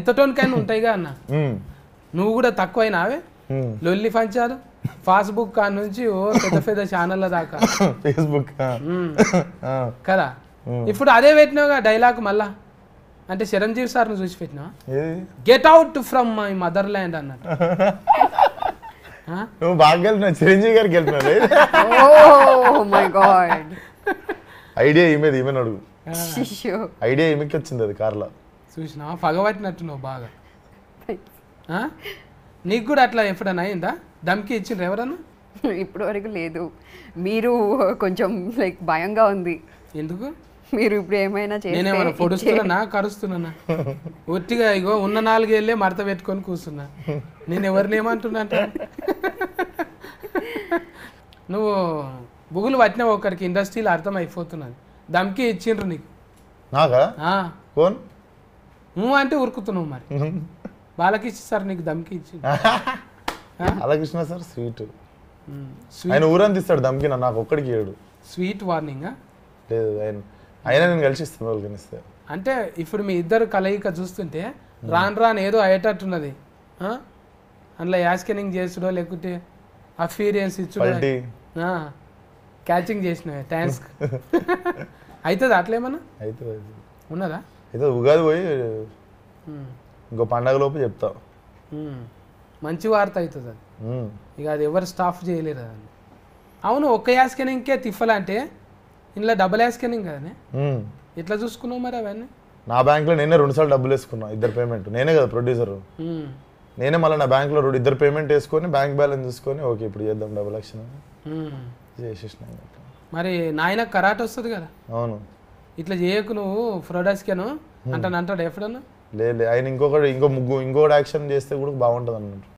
ఎంతటోనికైనా ఉంటాయిగా అన్న నువ్వు కూడా తక్కువైనావే లొల్లి పంచాలు ఫాస్బుక్ కా నుంచి ఓ పెద్ద పెద్ద ఛానల్ దాకా ఫేస్బుక్ కదా ఇప్పుడు అదే పెట్టినావుగా డైలాగ్ మళ్ళా అంటే చిరంజీవి సార్ను చూసి పెట్టినా get out from my motherland అన్నట్టు నువ్వు బాగా వెళ్తున్నావు చిరంజీవి గారికి వెళ్తున్నావు ఐడియా oh ఈమెది ఈమెను అడుగు ఐడియా ఈమెకి వచ్చింది అది కార్లో చూసినా పగబట్టినట్టున్నావు బాగా నీకు కూడా అట్లా ఎప్పుడన్నా అయిందా దమ్కి ఇచ్చిండ్రు ఎవరన్నా ఇప్పటి వరకు లేదు మీరు కొంచెం లైక్ భయంగా ఉంది ఎందుకు మీరు ఇప్పుడు ఏమైనా నేనేమన్నా పొడుస్తున్నా కరుస్తున్నా ఒట్టిగా ఇగో ఉన్న నాలుగేళ్ళే మడత పెట్టుకొని కూర్చున్నా నేను ఎవరిని ఏమంటున్నా నువ్వు బుగులు పట్టిన ఒకరికి ఇండస్ట్రీలో అర్థం అయిపోతున్నది దమ్కి ఇచ్చిండ్రు నీకు నాగా అంటే ఉరుకుతున్నావు మరి బాలకృష్ణ సార్ నీకు దమ్కి ఇచ్చి బాలకృష్ణ సార్ స్వీట్ ఆయన ఊరందిస్తాడు దమ్కి నాకు ఒక్కడికి ఏడు స్వీట్ వార్నింగ్ లేదు ఆయన నేను కలిసి ఇస్తాను అంటే ఇప్పుడు మీ ఇద్దరు కలయిక చూస్తుంటే రాను రాను ఏదో అయ్యేటట్టున్నది అందులో యాస్కెనింగ్ చేసుడో లేకుంటే అఫీరియన్స్ ఇచ్చుడో క్యాచింగ్ చేసినా థ్యాంక్స్ అవుతుంది అట్లేమన్నా అవుతుంది ఉన్నదా అయితే ఉగాది పోయి ఇంకో పండగ లోపు చెప్తావు మంచి వార్త అవుతుంది అది ఇక అది ఎవరు స్టాఫ్ చేయలేరు అది అవును ఒక్క ఇంకే తిఫల్ అంటే ఇంట్లో డబుల్ యాస్కెనింగ్ కదా ఎట్లా చూసుకున్నావు మరి అవన్నీ నా బ్యాంక్లో నేనే రెండుసార్లు డబ్బులు వేసుకున్నా ఇద్దరు పేమెంట్ నేనే కదా ప్రొడ్యూసర్ నేనే మళ్ళీ నా బ్యాంక్లో రెండు ఇద్దరు పేమెంట్ వేసుకొని బ్యాంక్ బ్యాలెన్స్ చూసుకొని ఓకే ఇప్పుడు చేద్దాం డబుల్ లక్షలు చేసేసిన మరి నాయన కరాటే వస్తుంది కదా అవును ఇట్లా చేయకు నువ్వు ఫ్రోడాస్కేను అంటాను అంటాడు ఎప్పుడన్నా లేదు ఆయన ఇంకొకటి ఇంకో ముగ్గు ఇంకోటి యాక్షన్ చేస్తే కూడా బాగుంటుంది అన్నట్టు